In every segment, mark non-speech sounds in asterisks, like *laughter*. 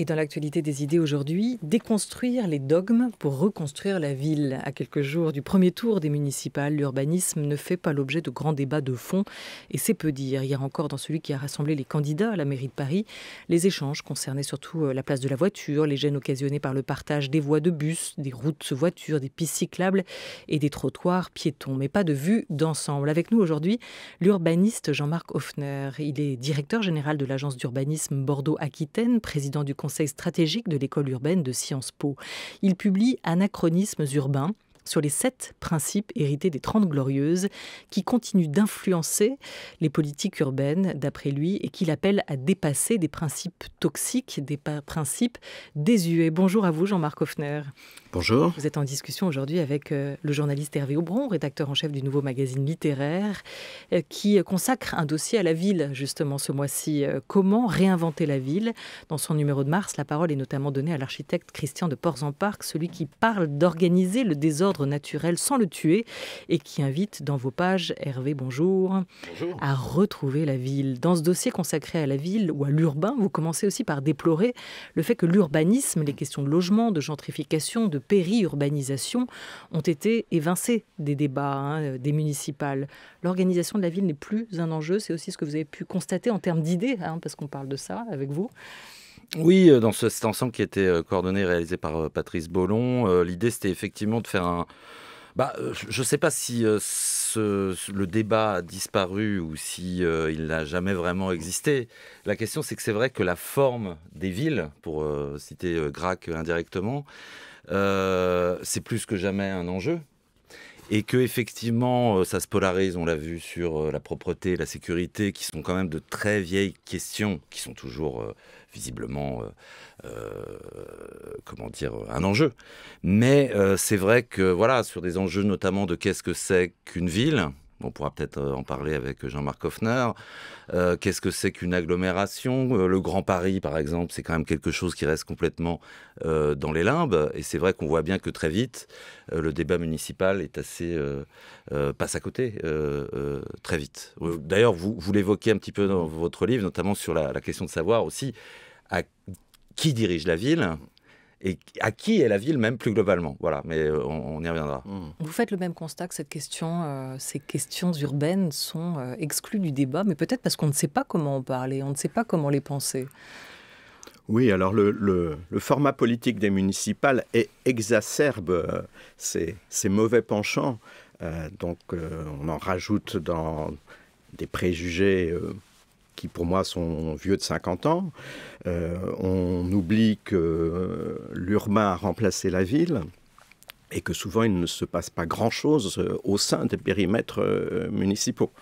Et dans l'actualité des idées aujourd'hui, déconstruire les dogmes pour reconstruire la ville. À quelques jours du premier tour des municipales, l'urbanisme ne fait pas l'objet de grands débats de fond. Et c'est peu dire. Hier encore, dans celui qui a rassemblé les candidats à la mairie de Paris, les échanges concernaient surtout euh, la place de la voiture, les gènes occasionnés par le partage des voies de bus, des routes voitures, des pistes cyclables et des trottoirs piétons. Mais pas de vue d'ensemble. Avec nous aujourd'hui, l'urbaniste Jean-Marc Hoffner. Il est directeur général de l'agence d'urbanisme Bordeaux-Aquitaine, président du conseil stratégique de l'école urbaine de Sciences Po. Il publie Anachronismes urbains sur les sept principes hérités des Trente Glorieuses qui continuent d'influencer les politiques urbaines, d'après lui, et qu'il appelle à dépasser des principes toxiques, des principes désuets. Bonjour à vous, Jean-Marc Hoffner. Bonjour. Vous êtes en discussion aujourd'hui avec euh, le journaliste Hervé Aubron, rédacteur en chef du nouveau magazine littéraire, euh, qui euh, consacre un dossier à la ville, justement, ce mois-ci. Comment réinventer la ville Dans son numéro de mars, la parole est notamment donnée à l'architecte Christian de Ports-en-Parc, celui qui parle d'organiser le désordre naturel sans le tuer et qui invite dans vos pages, Hervé, bonjour. à retrouver la ville. Dans ce dossier consacré à la ville ou à l'urbain, vous commencez aussi par déplorer le fait que l'urbanisme, les questions de logement, de gentrification, de périurbanisation ont été évincés des débats hein, euh, des municipales. L'organisation de la ville n'est plus un enjeu, c'est aussi ce que vous avez pu constater en termes d'idées, hein, parce qu'on parle de ça avec vous. Oui, euh, dans cet ensemble qui était euh, coordonné et réalisé par Patrice Bollon, l'idée c'était effectivement de faire un... Bah, je ne sais pas si le débat a disparu ou si il n'a jamais vraiment existé. La question, c'est que c'est vrai que la forme des villes, pour citer Grac indirectement, euh, c'est plus que jamais un enjeu et que effectivement euh, ça se polarise, on l'a vu sur euh, la propreté, la sécurité, qui sont quand même de très vieilles questions, qui sont toujours visiblement, comment dire, un enjeu. Mais c'est vrai que voilà, sur des enjeux notamment de qu'est-ce que c'est qu'une ville, on pourra peut-être euh, en parler avec Jean-Marc Hoffner. Euh, qu'est-ce que c'est qu'une agglomération euh, Le Grand Paris, par exemple, c'est quand même quelque chose qui reste complètement dans les limbes. Et c'est vrai qu'on voit bien que très vite, le débat municipal est assez passe à côté très vite. D'ailleurs, vous, l'évoquez un petit peu dans votre livre, notamment sur la, la question de savoir aussi à qui dirige la ville et à qui est la ville même plus globalement. Voilà, mais euh, on, y reviendra. Hmm. Vous faites le même constat que cette question, euh, ces questions urbaines sont euh, exclues du débat, mais peut-être parce qu'on ne sait pas comment en parler, on ne sait pas comment les penser. Oui, alors le, format politique des municipales exacerbe ces, ces, mauvais penchants. donc on en rajoute dans des préjugés qui pour moi sont vieux de 50 ans. Euh, on oublie que l'urbain a remplacé la ville et que souvent il ne se passe pas grand-chose euh, au sein des périmètres euh, municipaux.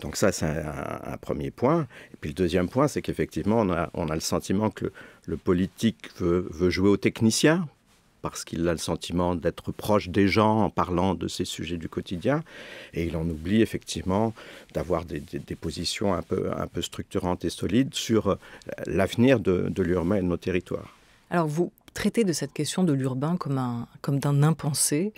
Donc ça, c'est un, premier point. Et puis le deuxième point, c'est qu'effectivement, on a, on a, le sentiment que le, politique veut, jouer au technicien parce qu'il a le sentiment d'être proche des gens en parlant de ces sujets du quotidien. Et il en oublie effectivement d'avoir des, positions un peu, un peu structurantes et solides sur euh, l'avenir de, de et de nos territoires. Alors vous traiter de cette question de l'urbain comme, un, comme d'un impensé.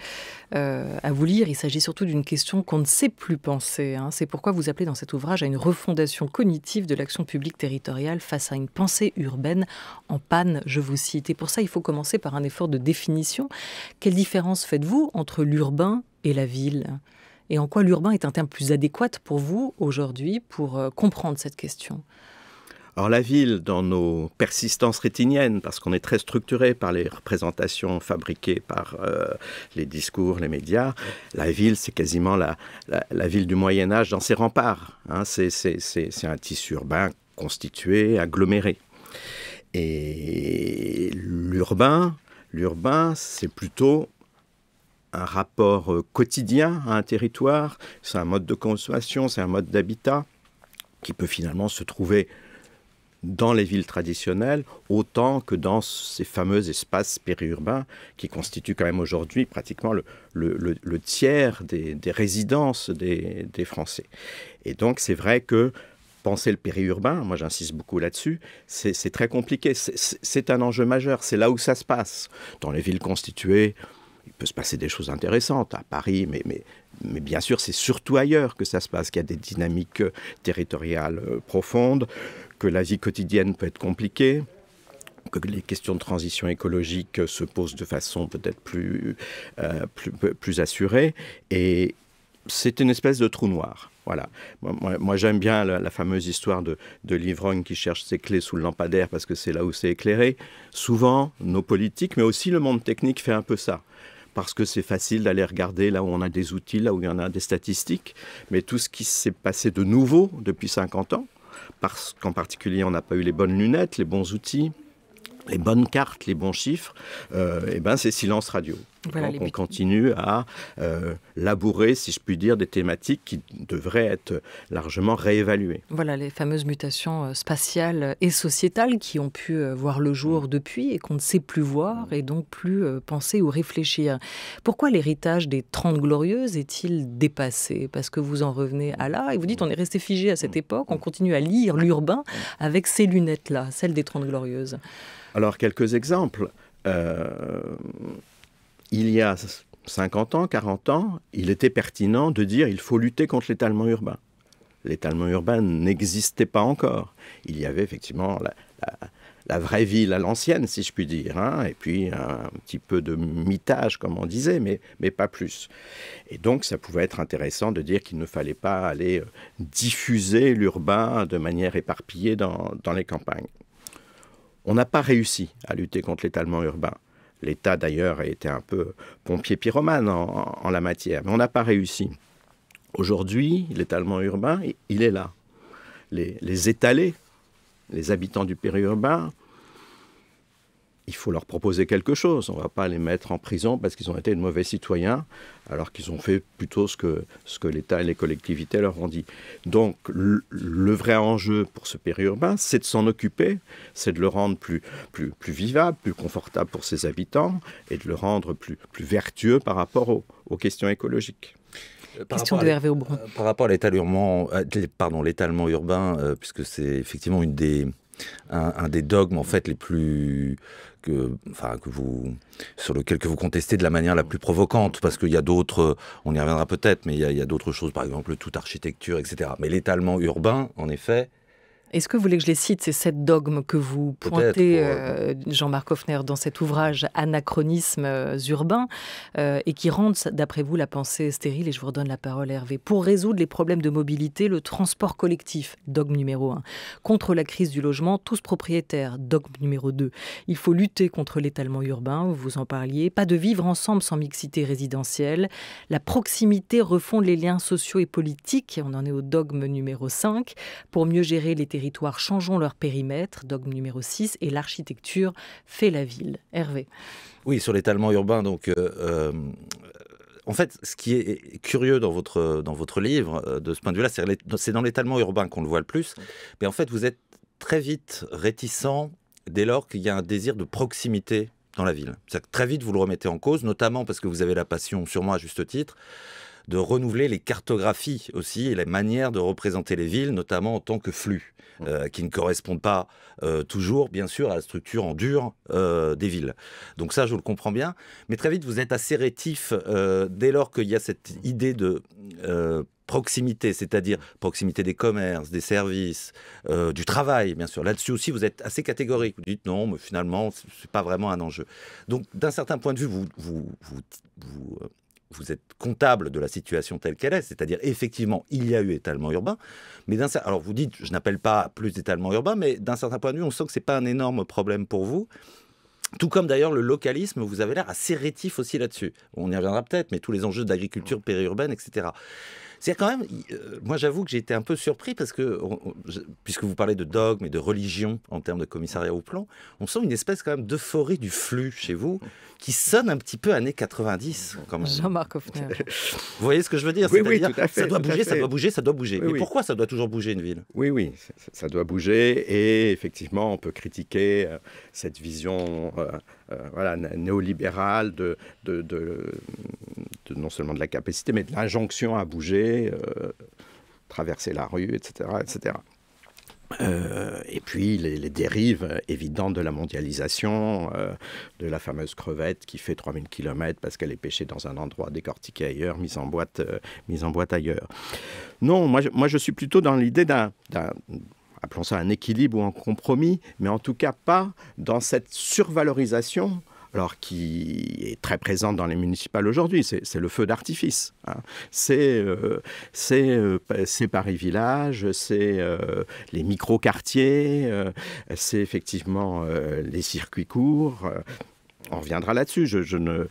Euh, à vous lire, il s'agit surtout d'une question qu'on ne sait plus penser. Hein. C'est pourquoi vous appelez dans cet ouvrage à une refondation cognitive de l'action publique territoriale face à une pensée urbaine en panne, je vous cite. Et pour ça, il faut commencer par un effort de définition. Quelle différence faites-vous entre l'urbain et la ville Et en quoi l'urbain est un terme plus adéquat pour vous aujourd'hui pour euh, comprendre cette question Or, la ville, dans nos persistances rétiniennes, parce qu'on est très structuré par les représentations fabriquées par euh, les discours, les médias, la ville, c'est quasiment la, la, ville du Moyen-Âge dans ses remparts. Hein. c'est un tissu urbain constitué, aggloméré. Et l'urbain, l'urbain, c'est plutôt un rapport euh, quotidien à un territoire, c'est un mode de consommation, c'est un mode d'habitat qui peut finalement se trouver dans les villes traditionnelles autant que dans ces fameux espaces périurbains qui constituent quand même aujourd'hui pratiquement le, tiers des, résidences des, Français. Et donc c'est vrai que penser le périurbain, moi j'insiste beaucoup là-dessus, c'est très compliqué, c'est un enjeu majeur, c'est là où ça se passe. Dans les villes constituées, il peut se passer des choses intéressantes à Paris, mais, mais, mais bien sûr, c'est surtout ailleurs que ça se passe, qu'il y a des dynamiques euh, territoriales euh, profondes que la vie quotidienne peut être compliquée, que les questions de transition écologique se posent de façon peut-être plus, euh, plus, assurée. Et c'est une espèce de trou noir. Voilà. Moi, j'aime bien la, fameuse histoire de, de l'ivrogne qui cherche ses clés sous le lampadaire parce que c'est là où c'est éclairé. Souvent, nos politiques, mais aussi le monde technique fait un peu ça. Parce que c'est facile d'aller regarder là où on a des outils, là où il y en a des statistiques. Mais tout ce qui s'est passé de nouveau depuis 50 ans, parce qu'en particulier, on n'a pas eu les bonnes lunettes, les bons outils, les bonnes cartes, les bons chiffres, et euh, eh ben c'est silence radio on continue à euh, labourer, si je puis dire, des thématiques qui devraient être largement réévaluées. Voilà les fameuses mutations euh, spatiales et sociétales qui ont pu euh, voir le jour mm. depuis et qu'on ne sait plus voir mm. et donc plus penser ou réfléchir. Pourquoi l'héritage des Trente Glorieuses est-il dépassé Parce que vous en revenez à là et vous dites mm. on est resté figé à cette époque, on continue à lire l'urbain avec ces lunettes-là, celles des Trente Glorieuses. Alors quelques exemples il y a 50 ans, 40 ans, il était pertinent de dire il faut lutter contre l'étalement urbain. L'étalement urbain n'existait pas encore. Il y avait effectivement la, vraie ville à l'ancienne, si je puis dire, hein, et puis un petit peu de mitage, comme on disait, mais, mais pas plus. Et donc, ça pouvait être intéressant de dire qu'il ne fallait pas aller euh, diffuser l'urbain de manière éparpillée dans les campagnes. On n'a pas réussi à lutter contre l'étalement urbain. L'État, d'ailleurs, a été un peu pompier pyromane en, la matière, mais on n'a pas réussi. Aujourd'hui, l'étalement urbain, il est là. Les, les étalés, les habitants du périurbain, il faut leur proposer quelque chose. On ne va pas les mettre en prison parce qu'ils ont été de mauvais citoyens, alors qu'ils ont fait plutôt ce que, ce que l'État et les collectivités leur ont dit. Donc le, vrai enjeu pour ce périurbain, c'est de s'en occuper, c'est de le rendre plus, plus, plus vivable, plus confortable pour ses habitants, et de le rendre plus, plus vertueux par rapport aux, questions écologiques. Euh, par Question de Hervé Aubron. Euh, par rapport à l'étalement euh, urbain, puisque c'est effectivement une des, un, des dogmes en fait les plus que, vous, sur lequel que vous contestez de la manière la plus provocante, parce qu'il y a d'autres, on y reviendra peut-être, mais il y a d'autres choses, par exemple toute architecture, etc. Mais l'étalement urbain, en effet, est-ce que vous voulez que je les cite, ces sept dogmes que vous pointez, euh, euh, Jean-Marc Hoffner, dans cet ouvrage Anachronismes euh, urbains, et qui rendent, d'après vous, la pensée stérile Et je vous redonne la parole, Hervé. Pour résoudre les problèmes de mobilité, le transport collectif, dogme numéro un. Contre la crise du logement, tous propriétaires, dogme numéro 2. Il faut lutter contre l'étalement urbain, vous en parliez. Pas de vivre ensemble sans mixité résidentielle. La proximité refonde les liens sociaux et politiques, on en est au dogme numéro 5. Pour mieux gérer les territoires, changeons leur périmètre, dogme numéro 6, et l'architecture fait la ville. Hervé. Oui, sur l'étalement urbain, donc. Euh, euh, en fait, ce qui est curieux dans votre, dans votre livre, euh, de ce point de vue-là, c'est dans l'étalement urbain qu'on le voit le plus. Mais en fait, vous êtes très vite réticent dès lors qu'il y a un désir de proximité dans la ville. Que très vite, vous le remettez en cause, notamment parce que vous avez la passion, sûrement à juste titre, de renouveler les cartographies aussi et les manières de représenter les villes, notamment en tant que flux, mmh. euh, qui ne correspondent pas euh, toujours, bien sûr, à la structure en dur euh, des villes. Donc ça, je le comprends bien. Mais très vite, vous êtes assez rétif dès lors qu'il y a cette idée de proximité, c'est-à-dire proximité des commerces, des services, du travail, bien sûr. Là-dessus aussi, vous êtes assez catégorique. Vous dites non, mais finalement, ce n'est pas vraiment un enjeu. Donc, d'un certain point de vue, vous vous êtes comptable de la situation telle qu'elle est, c'est-à-dire effectivement il y a eu étalement urbain, mais d'un alors vous dites je n'appelle pas plus d'étalement urbain, mais d'un certain point de vue on sent que c'est pas un énorme problème pour vous. Tout comme d'ailleurs le localisme, vous avez l'air assez rétif aussi là-dessus. On y reviendra peut-être, mais tous les enjeux d'agriculture périurbaine, etc. C'est quand même, euh, moi j'avoue que j'ai été un peu surpris parce que, puisque vous parlez de dogme et de religion en termes de commissariat au plan, on sent une espèce quand même d'euphorie du flux chez vous qui sonne un petit peu années 90 Jean-Marc Hoffner. vous voyez ce que je veux dire C'est-à-dire, ça doit bouger, ça doit bouger, ça doit bouger. Mais pourquoi ça doit toujours bouger une ville Oui, oui, ça doit bouger et effectivement on peut critiquer euh, cette vision. Euh, voilà, néolibérale de, de, non seulement de la capacité, mais de l'injonction à bouger, euh, traverser la rue, etc. etc. Euh, et puis les, dérives évidentes de la mondialisation, euh, de la fameuse crevette qui fait 3000 km parce qu'elle est pêchée dans un endroit, décortiquée ailleurs, mise en boîte, mise en boîte ailleurs. Non, moi je, moi je suis plutôt dans l'idée d'un, appelons ça un équilibre ou un compromis, mais en tout cas pas dans cette survalorisation alors qui est très présente dans les municipales aujourd'hui. C'est le feu d'artifice. Hein. C'est euh, euh, Paris Village, c'est euh, les micro-quartiers, c'est effectivement les circuits courts. on reviendra là-dessus. Je, je, ne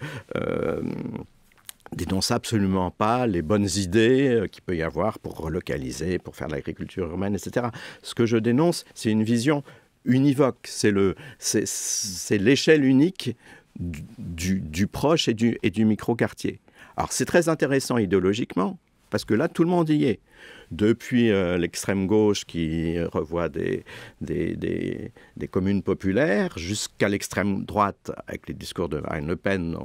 dénonce absolument pas les bonnes idées qu'il peut y avoir pour relocaliser, pour faire de l'agriculture urbaine, etc. Ce que je dénonce, c'est une vision univoque, c'est l'échelle unique du, proche et du, et du micro-quartier. Alors c'est très intéressant idéologiquement, parce que là, tout le monde y est. Depuis euh, l'extrême gauche qui revoit des, des, communes populaires, jusqu'à l'extrême droite, avec les discours de Marine Le Pen,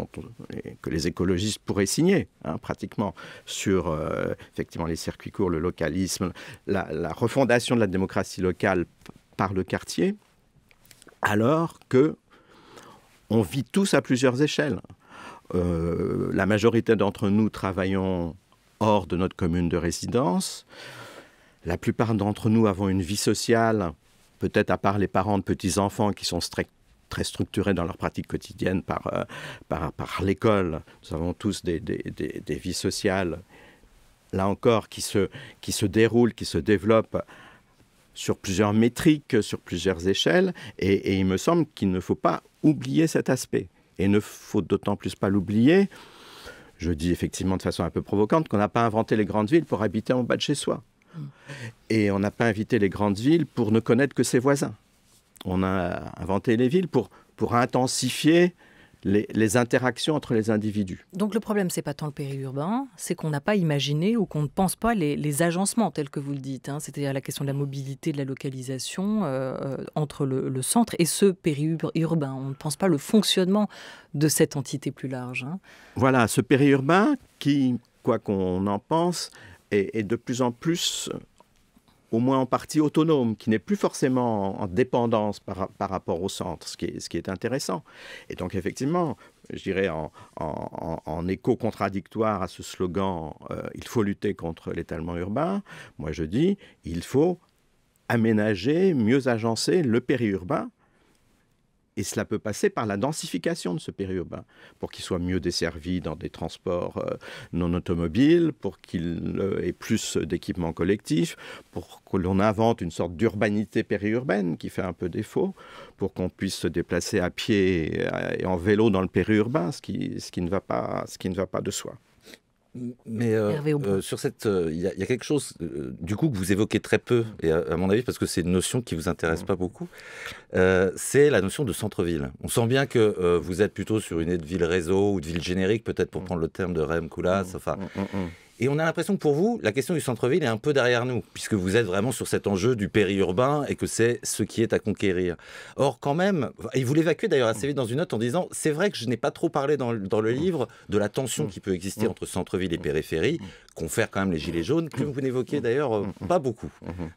que les écologistes pourraient signer, hein, pratiquement, sur euh, effectivement les circuits courts, le localisme, la, refondation de la démocratie locale par le quartier, alors que on vit tous à plusieurs échelles. Euh, la majorité d'entre nous travaillons hors de notre commune de résidence. La plupart d'entre nous avons une vie sociale, peut-être à part les parents de petits-enfants qui sont très structurés dans leur pratique quotidienne par, euh, par, l'école. Nous avons tous des, vies sociales, là encore, qui se, qui se déroulent, qui se développent sur plusieurs métriques, sur plusieurs échelles, et, il me semble qu'il ne faut pas oublier cet aspect. Et il ne faut d'autant plus pas l'oublier, je dis effectivement de façon un peu provocante, qu'on n'a pas inventé les grandes villes pour habiter en bas de chez soi. Mm. Et on n'a pas invité les grandes villes pour ne connaître que ses voisins. On a inventé les villes pour, pour intensifier les, interactions entre les individus. Donc le problème, c'est pas tant le périurbain, c'est qu'on n'a pas imaginé ou qu'on ne pense pas les, agencements tels que vous le dites, hein. c'est-à-dire la question de la mobilité, de la localisation euh, euh, entre le, centre et ce périurbain. On ne pense pas le fonctionnement de cette entité plus large. Hein. Voilà, ce périurbain qui, quoi qu'on en pense, est de plus en plus au moins en partie autonome, qui n'est plus forcément en, dépendance par, rapport au centre, ce qui, est, ce qui est intéressant. Et donc effectivement, je dirais en, écho contradictoire à ce slogan euh, Il faut lutter contre l'étalement urbain », moi je dis « Il faut aménager, mieux agencer le périurbain » Et cela peut passer par la densification de ce périurbain, pour qu'il soit mieux desservi dans des transports euh, non automobiles, pour qu'il euh, ait plus d'équipements collectifs, pour que l'on invente une sorte d'urbanité périurbaine qui fait un peu défaut, pour qu'on puisse se déplacer à pied et euh, en vélo dans le périurbain, ce qui, ce qui ne va pas de soi. Mais euh, euh, sur cette, euh, il y, a quelque chose du coup que vous évoquez très peu, et à, mon avis parce que c'est une notion qui vous intéresse mmh. pas beaucoup, c'est la notion de centre-ville. On sent bien que vous êtes plutôt sur une ville réseau ou de ville générique, peut-être pour mmh. prendre le terme de Rem ça mmh. Enfin, et on a l'impression que pour vous, la question du centre-ville est un peu derrière nous, puisque vous êtes vraiment sur cet enjeu du périurbain et que c'est ce qui est à conquérir. Or, quand même, il vous l'évacuez d'ailleurs assez vite dans une note en disant c'est vrai que je n'ai pas trop parlé dans, le livre de la tension qui peut exister entre centre-ville et périphérie, qu'on fait quand même les gilets jaunes, que vous n'évoquez d'ailleurs euh, pas beaucoup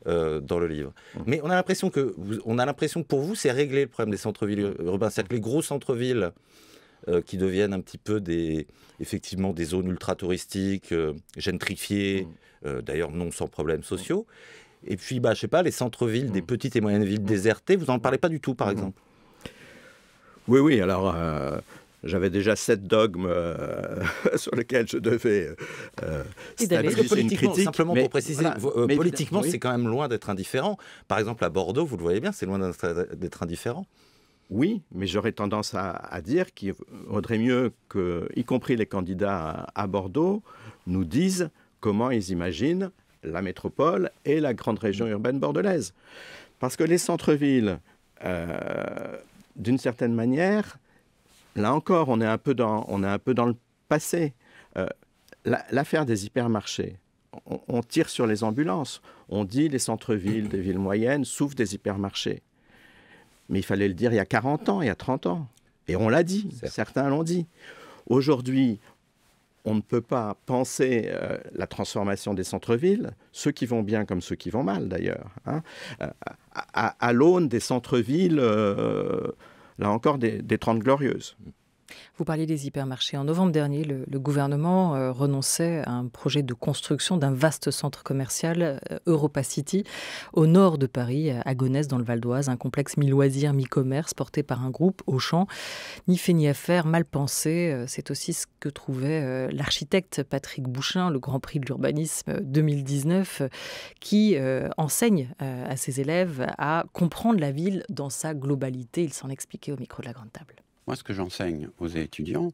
euh, dans le livre. Mais on a l'impression que, on a l'impression que pour vous, c'est régler le problème des centres-villes urbains, c'est-à-dire que les gros centres-villes euh, qui deviennent un petit peu des, effectivement des zones ultra touristiques, euh, gentrifiées, mm. euh, d'ailleurs non sans problèmes mm. sociaux. Et puis, bah, je sais pas, les centres-villes, des mm. petites et moyennes villes désertées, vous n'en parlez pas du tout, par exemple. Oui, oui, alors j'avais déjà sept dogmes *laughs* sur lesquels je devais euh, d'ailleurs une critique. Simplement mais, pour préciser, politiquement, c'est quand même loin d'être indifférent. Par exemple, à Bordeaux, vous le voyez bien, c'est loin d'être indifférent oui, mais j'aurais tendance à, dire qu'il vaudrait mieux que, y compris les candidats à, Bordeaux, nous disent comment ils imaginent la métropole et la grande région urbaine bordelaise. Parce que les centres-villes, euh, d'une certaine manière, là encore, on est un peu dans, on est un peu dans le passé. Euh, l'affaire des hypermarchés, on, on tire sur les ambulances. On dit les centres-villes des villes moyennes souffrent des hypermarchés. Mais il fallait le dire il y a 40 ans, il y a 30 ans. Et on l'a dit, certains l'ont dit. Aujourd'hui, on ne peut pas penser euh, la transformation des centres-villes, ceux qui vont bien comme ceux qui vont mal d'ailleurs, hein, euh, à, l'aune des centres-villes, euh, là encore, des, des 30 glorieuses. Vous parliez des hypermarchés. En novembre dernier, le, gouvernement euh, renonçait à un projet de construction d'un vaste centre commercial euh, Europa City au nord de Paris, à Gonesse, dans le Val d'Oise, un complexe mi-loisirs, mi-commerce porté par un groupe Auchan. Ni fait ni affaire, mal pensé. Euh, c'est aussi ce que trouvait l'architecte Patrick Bouchin, le Grand Prix de l'urbanisme 2019, qui enseigne à ses élèves à comprendre la ville dans sa globalité. Il s'en expliquait au micro de la grande table. Moi, ce que j'enseigne aux étudiants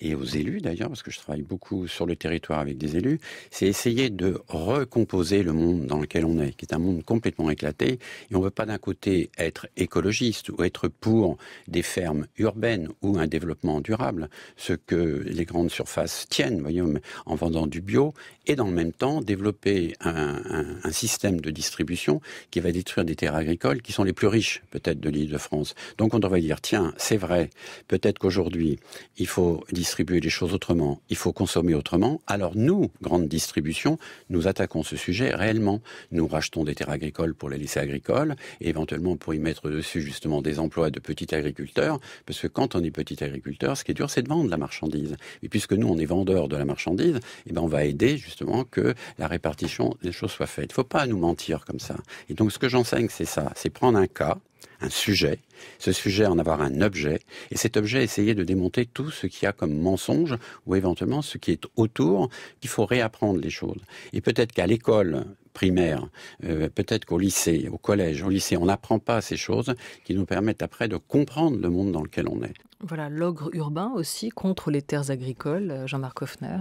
et aux élus d'ailleurs, parce que je travaille beaucoup sur le territoire avec des élus, c'est essayer de recomposer le monde dans lequel on est, qui est un monde complètement éclaté. Et on ne veut pas d'un côté être écologiste ou être pour des fermes urbaines ou un développement durable, ce que les grandes surfaces tiennent, voyons, en vendant du bio, et dans le même temps développer un système de distribution qui va détruire des terres agricoles qui sont les plus riches peut-être de l'île de France. Donc on devrait dire, tiens, c'est vrai, Peut-être qu'aujourd'hui, il faut distribuer les choses autrement, il faut consommer autrement. Alors nous, grande distribution, nous attaquons ce sujet réellement. Nous rachetons des terres agricoles pour les lycées agricoles, et éventuellement pour y mettre dessus justement des emplois de petits agriculteurs, parce que quand on est petit agriculteur, ce qui est dur, c'est de vendre la marchandise. Et puisque nous, on est vendeur de la marchandise, eh ben, on va aider justement que la répartition des choses soit faite. Il ne faut pas nous mentir comme ça. Et donc, ce que j'enseigne, c'est ça. C'est prendre un cas un sujet, ce sujet en avoir un objet, et cet objet essayer de démonter tout ce qu'il y a comme mensonge ou éventuellement ce qui est autour. qu'il faut réapprendre les choses. Et peut-être qu'à l'école primaire, euh, peut-être qu'au lycée, au collège, au lycée, on n'apprend pas ces choses qui nous permettent après de comprendre le monde dans lequel on est. Voilà, l'ogre urbain aussi contre les terres agricoles, euh, Jean-Marc Hoffner.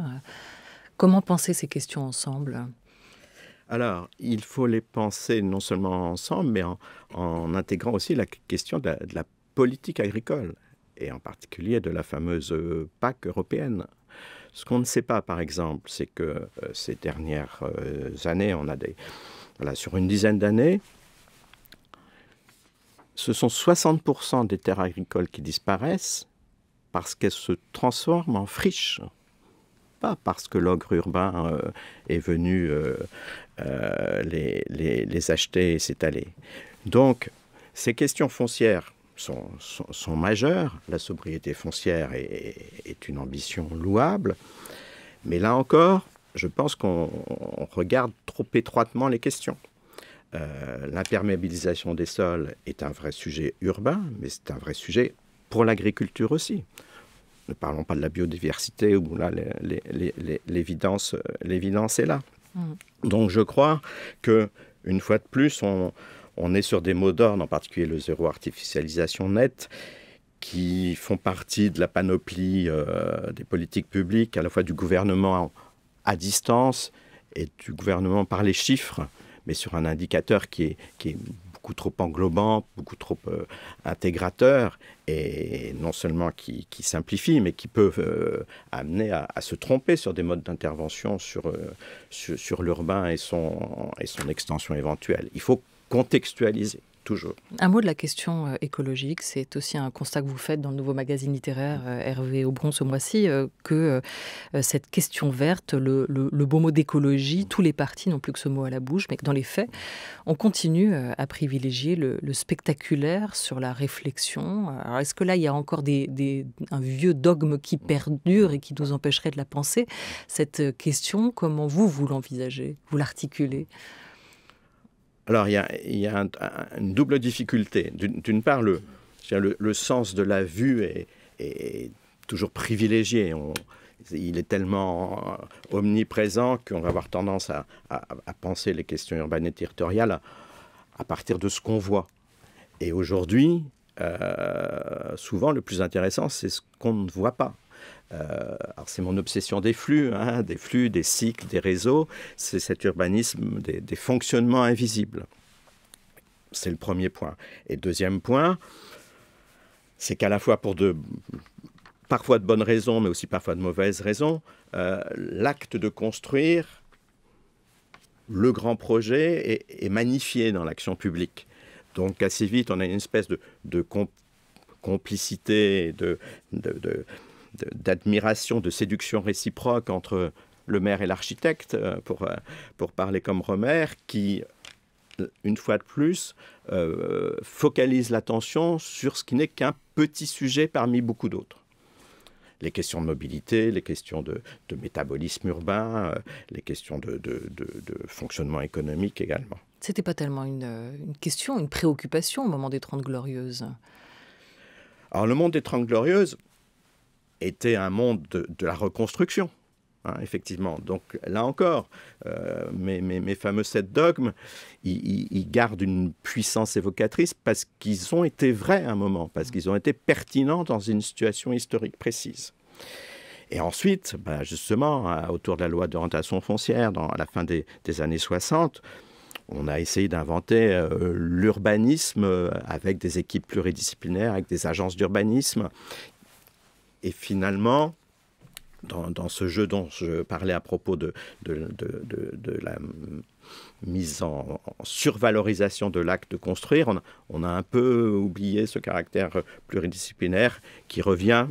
Comment penser ces questions ensemble alors, il faut les penser non seulement ensemble, mais en, intégrant aussi la question de la, politique agricole, et en particulier de la fameuse PAC européenne. Ce qu'on ne sait pas, par exemple, c'est que euh, ces dernières euh, années, on a sur une dizaine d'années, ce sont 60% des terres agricoles qui disparaissent parce qu'elles se transforment en friches pas parce que l'ogre urbain euh, est venu euh, euh, les, acheter et s'étaler. Donc, ces questions foncières sont, majeures. La sobriété foncière est, une ambition louable. Mais là encore, je pense qu'on regarde trop étroitement les questions. L'imperméabilisation des sols est un vrai sujet urbain, mais c'est un vrai sujet pour l'agriculture aussi. Ne parlons pas de la biodiversité, où là, euh, l'évidence est là. Mm. Donc je crois que une fois de plus, on, est sur des mots d'ordre, en particulier le zéro artificialisation net, qui font partie de la panoplie euh, des politiques publiques, à la fois du gouvernement à distance et du gouvernement par les chiffres, mais sur un indicateur qui est, qui est trop englobant, beaucoup trop euh, intégrateur, et non seulement qui, simplifie, mais qui peut euh, amener à, se tromper sur des modes d'intervention sur, euh, sur, sur l'urbain et son, et son extension éventuelle. Il faut contextualiser. Un mot de la question euh, écologique, c'est aussi un constat que vous faites dans le nouveau magazine littéraire euh, Hervé Aubron ce mois-ci, euh, que cette question verte, le, beau mot d'écologie, tous les partis n'ont plus que ce mot à la bouche, mais que dans les faits, on continue à privilégier le, spectaculaire sur la réflexion. Alors est-ce que là, il y a encore des, un vieux dogme qui perdure et qui nous empêcherait de la penser Cette question, comment vous, vous l'envisagez Vous l'articulez alors, il y a, une double difficulté. D'une part, le, sens de la vue est, toujours privilégié. il est tellement euh, omniprésent qu'on va avoir tendance à, penser les questions urbaines et territoriales à, partir de ce qu'on voit. Et aujourd'hui, euh, souvent, le plus intéressant, c'est ce qu'on ne voit pas. Euh, alors c'est mon obsession des flux, hein, des flux, des cycles, des réseaux, c'est cet urbanisme des, fonctionnements invisibles. C'est le premier point. Et deuxième point, c'est qu'à la fois pour de parfois de bonnes raisons, mais aussi parfois de mauvaises raisons, euh, l'acte de construire le grand projet est, magnifié dans l'action publique. Donc assez vite, on a une espèce de, complicité, de d'admiration, de séduction réciproque entre le maire et l'architecte, euh, pour, euh, pour parler comme Romer, qui, euh, une fois de plus, focalise l'attention sur ce qui n'est qu'un petit sujet parmi beaucoup d'autres. Les questions de mobilité, les questions de, métabolisme urbain, les questions de, fonctionnement économique également. C'était pas tellement une, question, une préoccupation au moment des Trente Glorieuses. Alors, le monde des Trente Glorieuses, était un monde de, la reconstruction. Hein, effectivement. Donc là encore, euh, mes, mes, fameux sept dogmes, ils, gardent une puissance évocatrice parce qu'ils ont été vrais à un moment, parce qu'ils ont été pertinents dans une situation historique précise. Et ensuite, bah, justement, autour de la loi de rentation foncière, dans, à la fin des, années 60, on a essayé d'inventer euh, l'urbanisme euh, avec des équipes pluridisciplinaires, avec des agences d'urbanisme et finalement, dans, ce jeu dont je parlais à propos de, la mise en, survalorisation de l'acte de construire, on, a un peu oublié ce caractère pluridisciplinaire qui revient,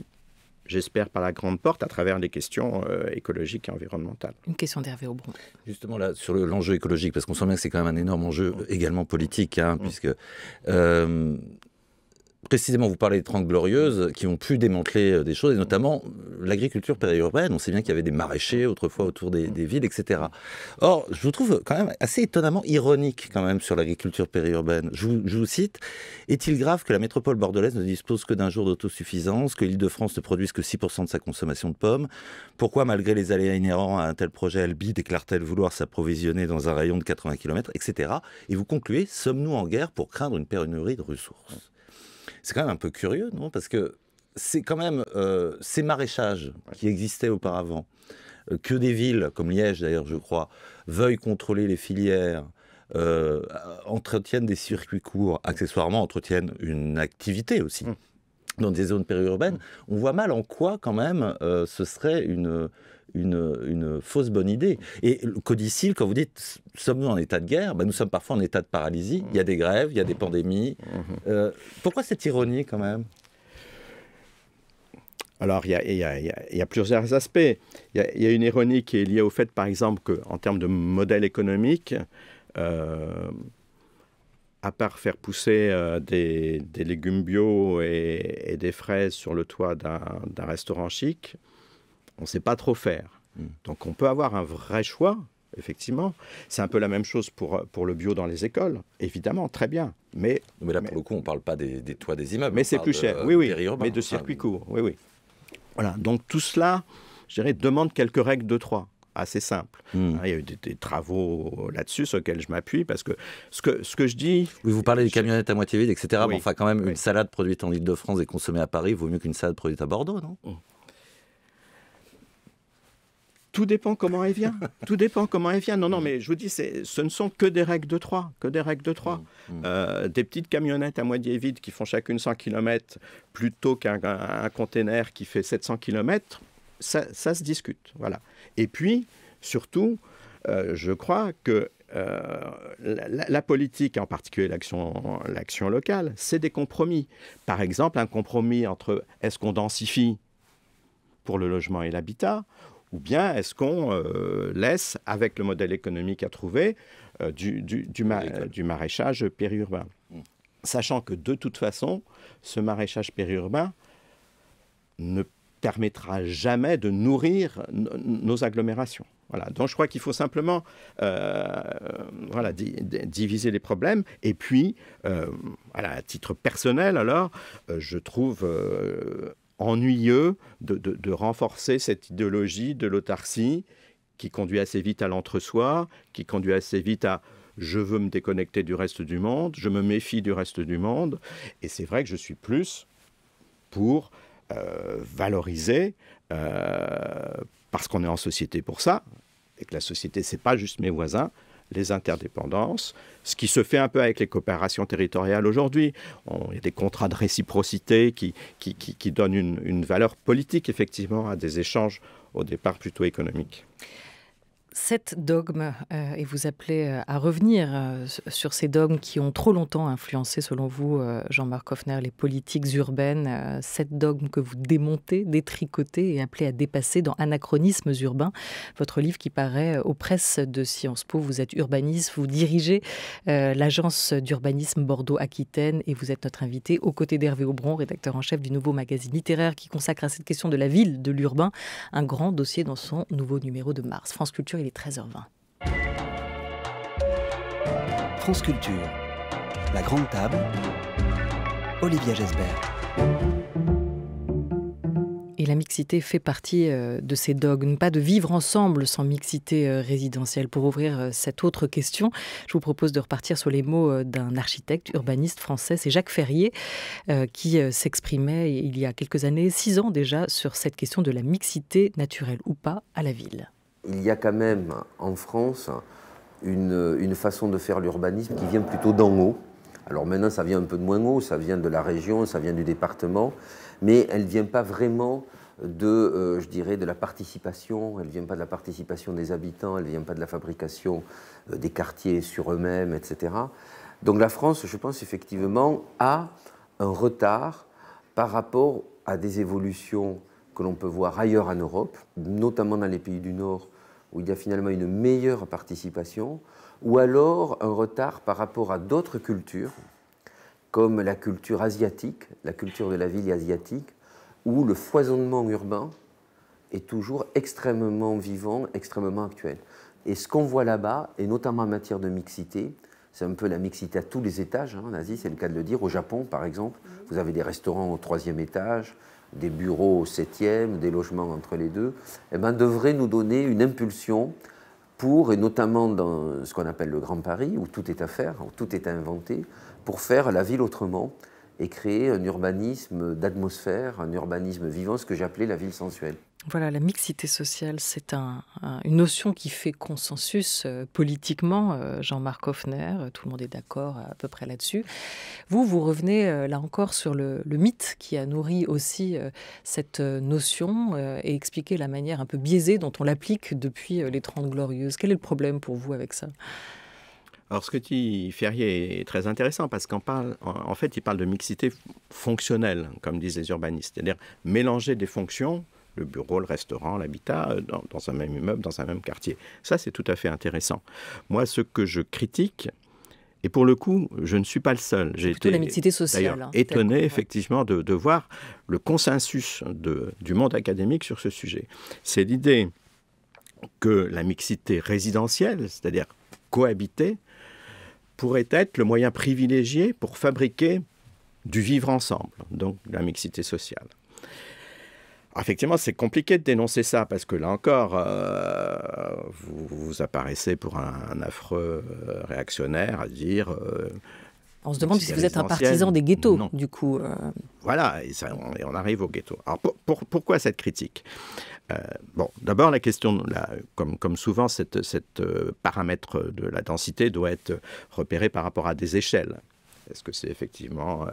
j'espère, par la grande porte à travers les questions euh, écologiques et environnementales. Une question d'Hervé Aubron. Justement là, sur l'enjeu écologique, parce qu'on sent bien que c'est quand même un énorme enjeu mmh. également politique, hein, mmh. puisque... Euh, précisément, vous parlez des 30 Glorieuses qui ont pu démanteler euh, des choses, et notamment euh, l'agriculture périurbaine. On sait bien qu'il y avait des maraîchers autrefois autour des, villes, etc. Or, je vous trouve quand même assez étonnamment ironique quand même sur l'agriculture périurbaine. Je vous, je vous cite Est-il grave que la métropole bordelaise ne dispose que d'un jour d'autosuffisance, que l'Île-de-France ne produise que 6% de sa consommation de pommes Pourquoi, malgré les aléas inhérents à un tel projet, Albi déclare-t-elle vouloir s'approvisionner dans un rayon de 80 km, etc. Et vous concluez Sommes-nous en guerre pour craindre une pénurie de ressources c'est quand même un peu curieux, non Parce que c'est quand même euh, ces maraîchages qui existaient auparavant, euh, que des villes, comme Liège d'ailleurs, je crois, veuillent contrôler les filières, euh, entretiennent des circuits courts, mm. accessoirement entretiennent une activité aussi. Mm. Dans des zones périurbaines, mm. on voit mal en quoi, quand même, ce serait une, une, fausse bonne idée. Et le codicile, quand vous dites sommes-nous en état de guerre, ben, nous sommes parfois en état de paralysie. Il y a des grèves, il y a des pandémies. Mm-hmm. Euh, pourquoi cette ironie quand même alors, il y, a, plusieurs aspects. Il y a, une ironie qui est liée au fait, par exemple, qu'en termes de modèle économique, euh, à part faire pousser euh, des, légumes bio et, des fraises sur le toit d'un restaurant chic, on ne sait pas trop faire. Hmm. Donc on peut avoir un vrai choix, effectivement. C'est un peu la même chose pour, pour le bio dans les écoles, évidemment, très bien. Mais, mais là, pour le coup, on ne parle pas des, toits des immeubles. Mais c'est plus cher, oui, oui. Mais de circuits courts, oui, oui. Voilà, donc tout cela, je dirais, demande quelques règles de trois assez simples. Hmm. Hein, il y a eu des, travaux là-dessus sur lesquels je m'appuie parce que ce, que ce que je dis. Oui, vous parlez des camionnettes à moitié vide, etc. enfin, quand même, une salade produite en Ile-de-France et consommée à Paris vaut mieux qu'une salade produite à Bordeaux, non oh. Tout dépend comment elle vient. Tout dépend comment elle vient. Non, non, mm. mais je vous dis, ce ne sont que des règles de trois, que des règles de 3. Mm. Mm. Euh, des petites camionnettes à moitié vides qui font chacune 100 km plutôt qu'un un, container qui fait 700 km, ça, se discute. Voilà. Et puis, surtout, euh, je crois que euh, la, politique, en particulier l'action locale, c'est des compromis. Par exemple, un compromis entre est-ce qu'on densifie pour le logement et l'habitat ou bien est-ce qu'on euh, laisse, avec le modèle économique à trouver, euh, du, euh, du, maraîchage périurbain mmh. Sachant que de toute façon, ce maraîchage périurbain ne permettra jamais de nourrir nos agglomérations. Voilà. Donc je crois qu'il faut simplement voilà, diviser les problèmes. Et puis, à titre personnel, alors, je trouve ennuyeux de, renforcer cette idéologie de l'autarcie qui conduit assez vite à l'entre-soi, qui conduit assez vite à je veux me déconnecter du reste du monde, je me méfie du reste du monde. Et c'est vrai que je suis plus pour euh, valoriser, euh, parce qu'on est en société pour ça, et que la société, c'est pas juste mes voisins, les interdépendances, ce qui se fait un peu avec les coopérations territoriales aujourd'hui. Il y a des contrats de réciprocité qui, qui, qui, donnent une, une valeur politique effectivement à des échanges au départ plutôt économiques sept dogmes euh, et vous appelez euh, à revenir euh, sur ces dogmes qui ont trop longtemps influencé, selon vous, Jean-Marc Hoffner, les politiques urbaines. sept dogmes que vous démontez, détricotez et appelez à dépasser dans Anachronismes urbains, votre livre qui paraît aux presses de Sciences Po. Vous êtes urbaniste, vous dirigez l'agence d'urbanisme Bordeaux-Aquitaine et vous êtes notre invité aux côtés d'Hervé Aubron, rédacteur en chef du nouveau magazine littéraire qui consacre à cette question de la ville, de l'urbain, un grand dossier dans son nouveau numéro de mars. France Culture, il 13h20. France Culture, la grande table, Olivia Gesbert. Et la mixité fait partie euh, de ces dogmes, pas de vivre ensemble sans mixité euh, résidentielle. Pour ouvrir euh, cette autre question, je vous propose de repartir sur les mots d'un architecte urbaniste français, c'est Jacques Ferrier, qui s'exprimait il y a quelques années, six ans déjà, sur cette question de la mixité naturelle ou pas à la ville il y a quand même en France une, façon de faire l'urbanisme qui vient plutôt d'en haut. Alors maintenant, ça vient un peu de moins haut, ça vient de la région, ça vient du département, mais elle ne vient pas vraiment de, euh, je dirais, de la participation. Elle ne vient pas de la participation des habitants, elle ne vient pas de la fabrication euh, des quartiers sur eux-mêmes, etc. Donc la France, je pense effectivement, a un retard par rapport à des évolutions que l'on peut voir ailleurs en Europe, notamment dans les pays du Nord, où il y a finalement une meilleure participation, ou alors un retard par rapport à d'autres cultures, comme la culture asiatique, la culture de la ville asiatique, où le foisonnement urbain est toujours extrêmement vivant, extrêmement actuel. Et ce qu'on voit là-bas, et notamment en matière de mixité, c'est un peu la mixité à tous les étages. Hein, en Asie, c'est le cas de le dire. Au Japon, par exemple, vous avez des restaurants au troisième étage, des bureaux au 7 des logements entre les deux, eh ben, devrait nous donner une impulsion pour, et notamment dans ce qu'on appelle le Grand Paris, où tout est à faire, où tout est à inventer, pour faire la ville autrement et créer un urbanisme d'atmosphère, un urbanisme vivant, ce que j'appelais la ville sensuelle. Voilà, la mixité sociale, c'est une notion qui fait consensus euh, politiquement. Euh, Jean-Marc Hoffner, euh, tout le monde est d'accord à peu près là-dessus. Vous, vous revenez là encore sur le, mythe qui a nourri aussi cette notion et expliquer la manière un peu biaisée dont on l'applique depuis les Trente Glorieuses. Quel est le problème pour vous avec ça alors, ce que dit Ferrier est très intéressant parce qu'en en fait, il parle de mixité fonctionnelle, comme disent les urbanistes, c'est-à-dire mélanger des fonctions le bureau, le restaurant, l'habitat, euh, dans, un même immeuble, dans un même quartier. Ça, c'est tout à fait intéressant. Moi, ce que je critique, et pour le coup, je ne suis pas le seul. J'ai été hein, étonné effectivement de, voir le consensus du monde académique sur ce sujet. C'est l'idée que la mixité résidentielle, c'est-à-dire cohabiter, pourrait être le moyen privilégié pour fabriquer du vivre ensemble, donc la mixité sociale effectivement, c'est compliqué de dénoncer ça parce que là encore, euh, vous, vous, apparaissez pour un, affreux euh, réactionnaire à dire. Euh, on se demande si vous êtes un partisan des ghettos, du coup. Voilà, et, ça, on, et, on, arrive au ghetto. Alors pourquoi cette critique bon, d'abord la question, la, comme, comme, souvent, cette, cette paramètre de la densité doit être repéré par rapport à des échelles. Est-ce que c'est effectivement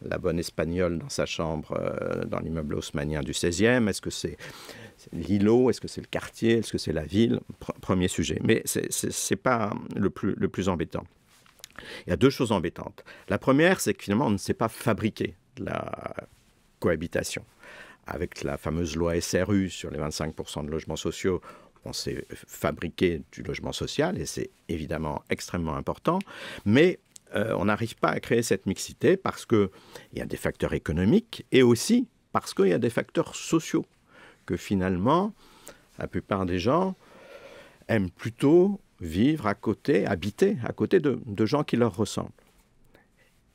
la, bonne espagnole dans sa chambre euh, dans l'immeuble haussmanien du 16e Est-ce que c'est l'îlot Est-ce que c'est le quartier Est-ce que c'est la ville Premier sujet. Mais ce n'est pas le plus, le plus embêtant. Il y a deux choses embêtantes. La première, c'est que finalement, on ne sait pas fabriquer la cohabitation. Avec la fameuse loi SRU sur les 25% de logements sociaux, on s'est fabriqué du logement social et c'est évidemment extrêmement important, mais euh, on n'arrive pas à créer cette mixité parce qu'il y a des facteurs économiques et aussi parce qu'il y a des facteurs sociaux. Que finalement, la plupart des gens aiment plutôt vivre à côté, habiter à côté de, gens qui leur ressemblent.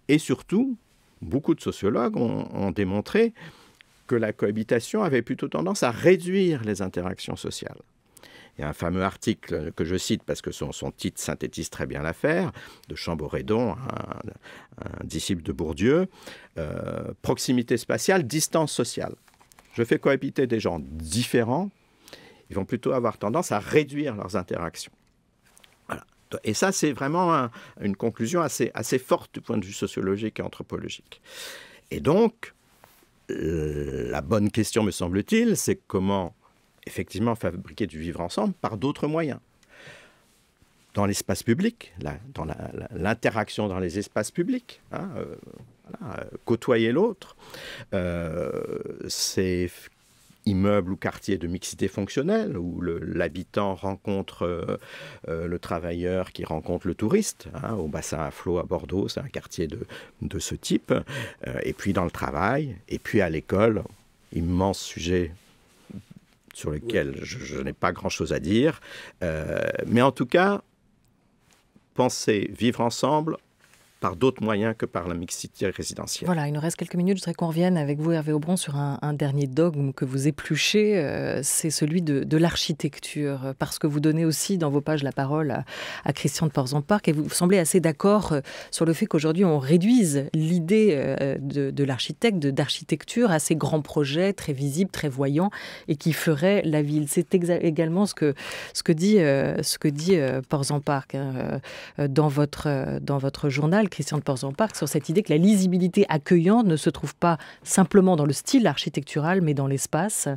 Et surtout, beaucoup de sociologues ont démontré que la cohabitation avait plutôt tendance à réduire les interactions sociales. Il y a un fameux article que je cite parce que son, titre synthétise très bien l'affaire, de Chamboredon, un, un, disciple de Bourdieu, euh, Proximité spatiale, distance sociale. Je fais cohabiter des gens différents, ils vont plutôt avoir tendance à réduire leurs interactions. Et ça, c'est vraiment une conclusion assez forte du point de vue sociologique et anthropologique. Et donc, euh, la bonne question, me semble-t-il, c'est comment effectivement fabriquer du vivre ensemble par d'autres moyens. Dans l'espace public, dans l'interaction dans les espaces publics, hein, euh, euh, côtoyer l'autre, euh, c'est immeuble ou quartier de mixité fonctionnelle, où l'habitant rencontre euh, le travailleur qui rencontre le touriste. Hein, au bassin à flot à Bordeaux, c'est un quartier de, ce type. et puis dans le travail, et puis à l'école, immense sujet sur lequel je, n'ai pas grand-chose à dire. Euh, mais en tout cas, penser vivre ensemble par d'autres moyens que par la mixité résidentielle. Voilà, il nous reste quelques minutes. Je voudrais qu'on revienne avec vous, Hervé Aubron, sur un, dernier dogme que vous épluchez. Euh, c'est celui de, l'architecture, parce que vous donnez aussi dans vos pages la parole à, Christian de porzon et vous, semblez assez d'accord euh, sur le fait qu'aujourd'hui on réduise l'idée euh, de, de l'architecte, d'architecture à ces grands projets très visibles, très voyants et qui feraient la ville. C'est également ce que, ce que dit, ce que dit hein, dans, votre, dans votre journal Christian de Porzempark sur cette idée que la lisibilité accueillante ne se trouve pas simplement dans le style architectural, mais dans l'espace.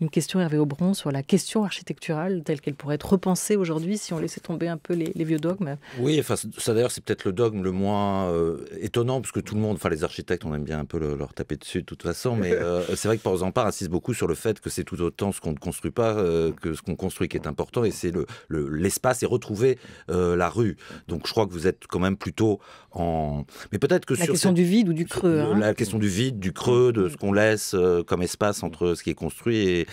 Une question, Hervé Aubron, sur la question architecturale telle qu'elle pourrait être repensée aujourd'hui si on laissait tomber un peu les, vieux dogmes. Oui, enfin, ça d'ailleurs, c'est peut-être le dogme le moins euh, étonnant, parce que tout le monde, enfin les architectes, on aime bien un peu leur taper dessus de toute façon, mais *laughs* euh, c'est vrai que Porzempark insiste beaucoup sur le fait que c'est tout autant ce qu'on ne construit pas euh, que ce qu'on construit qui est important, et c'est l'espace le, et retrouver la rue. Donc je crois que vous êtes quand même plutôt mais peut-être que la question du vide ou du creux. Hein. La question du vide, du creux, de ce qu'on laisse euh, comme espace entre ce qui est construit et,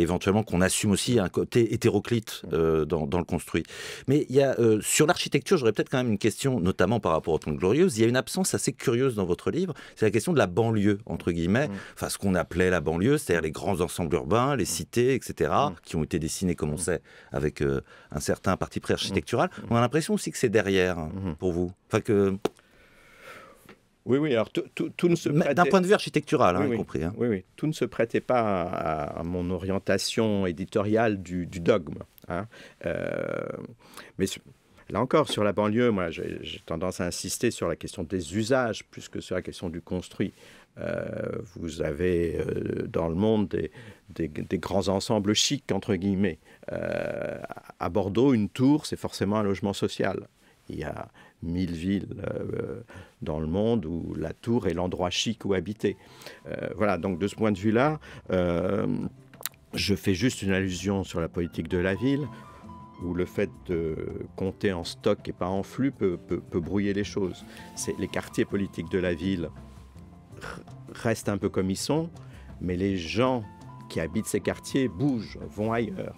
éventuellement qu'on assume aussi un côté hétéroclite euh, dans, le construit. Mais il y a euh, sur l'architecture, j'aurais peut-être quand même une question, notamment par rapport au Plantes Glorieuse. Il y a une absence assez curieuse dans votre livre, c'est la question de la banlieue entre guillemets, mm. enfin ce qu'on appelait la banlieue, c'est-à-dire les grands ensembles urbains, les mm. cités, etc., mm. qui ont été dessinés, comme on sait, avec un certain parti préarchitectural. architectural. On a l'impression aussi que c'est derrière pour vous, enfin que oui, oui, alors tout, ne se prêtait... D'un point de vue architectural, hein, compris. Hein. tout ne se prêtait pas à, mon orientation éditoriale du, dogme. Hein. Euh, mais là encore, sur la banlieue, moi, j'ai tendance à insister sur la question des usages plus que sur la question du construit. Euh, vous avez euh, dans le monde des, grands ensembles chics, entre guillemets. à Bordeaux, une tour, c'est forcément un logement social. Il y a mille villes euh, euh, dans le monde où la tour est l'endroit chic où habiter. Euh, voilà, donc de ce point de vue-là, je fais juste une allusion sur la politique de la ville où le fait de compter en stock et pas en flux peut, peut brouiller les choses. Les quartiers politiques de la ville restent un peu comme ils sont, mais les gens qui habitent ces quartiers bougent, vont ailleurs.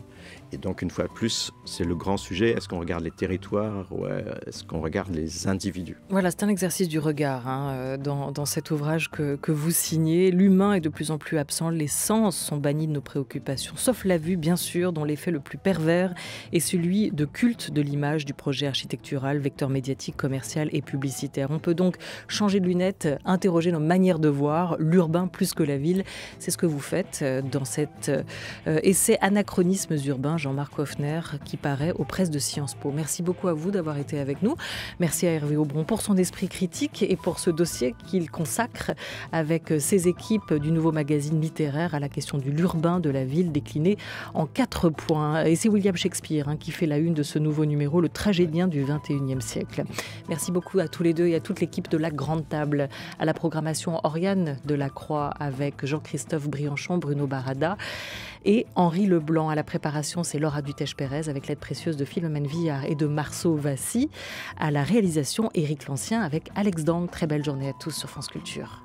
Et donc, une fois de plus, c'est le grand sujet. Est-ce qu'on regarde les territoires ou euh, est-ce qu'on regarde les individus Voilà, c'est un exercice du regard hein, euh, dans, cet ouvrage que, que vous signez. L'humain est de plus en plus absent, les sens sont bannis de nos préoccupations, sauf la vue, bien sûr, dont l'effet le plus pervers est celui de culte de l'image du projet architectural, vecteur médiatique, commercial et publicitaire. On peut donc changer de lunettes, interroger nos manières de voir, l'urbain plus que la ville. C'est ce que vous faites euh, dans cet essai Anachronismes urbains Jean-Marc Hoffner, qui paraît aux presses de Sciences Po. Merci beaucoup à vous d'avoir été avec nous. Merci à Hervé Aubron pour son esprit critique et pour ce dossier qu'il consacre avec ses équipes du nouveau magazine littéraire à la question de l'urbain de la ville déclinée en quatre points. Et c'est William Shakespeare hein, qui fait la une de ce nouveau numéro, le tragédien du 21e siècle. Merci beaucoup à tous les deux et à toute l'équipe de la Grande Table, à la programmation Oriane de la Croix avec Jean-Christophe Brianchon, Bruno Barada et Henri Leblanc. À la préparation, c'est Laura Dutèche-Pérez avec l'aide précieuse de Philomène Villard et de Marceau Vassy. À la réalisation, Éric Lancien avec Alex Dang. Très belle journée à tous sur France Culture.